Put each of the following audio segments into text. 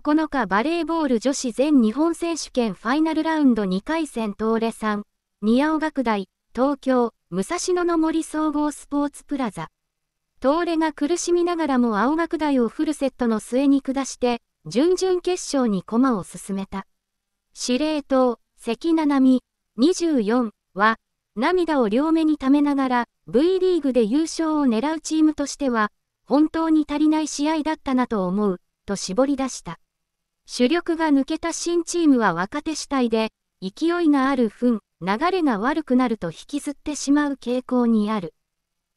9日バレーボール女子全日本選手権ファイナルラウンド2回戦東レさん、宮尾学大、東京、武蔵野の森総合スポーツプラザ。東レが苦しみながらも青学大をフルセットの末に下して、準々決勝に駒を進めた。司令塔、関七海、24は、涙を両目に溜めながら、V リーグで優勝を狙うチームとしては、本当に足りない試合だったなと思う、と絞り出した。主力が抜けた新チームは若手主体で、勢いがある分、流れが悪くなると引きずってしまう傾向にある。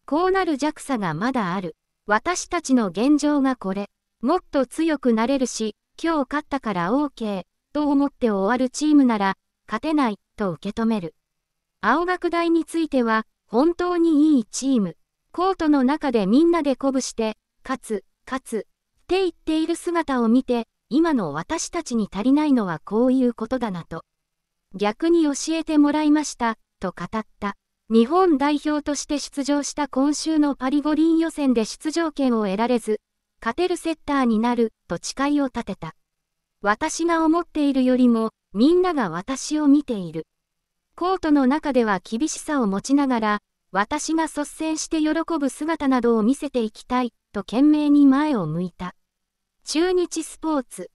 こうなる弱さがまだある。私たちの現状がこれ。もっと強くなれるし、今日勝ったから OK、と思って終わるチームなら、勝てない、と受け止める。青学大については、本当にいいチーム。コートの中でみんなで鼓舞して、勝つ、勝つ、って言っている姿を見て、今の私たちに足りないのはこういうことだなと。逆に教えてもらいました、と語った。日本代表として出場した今週のパリ五輪予選で出場権を得られず、勝てるセッターになる、と誓いを立てた。私が思っているよりも、みんなが私を見ている。コートの中では厳しさを持ちながら、私が率先して喜ぶ姿などを見せていきたい、と懸命に前を向いた。中日スポーツ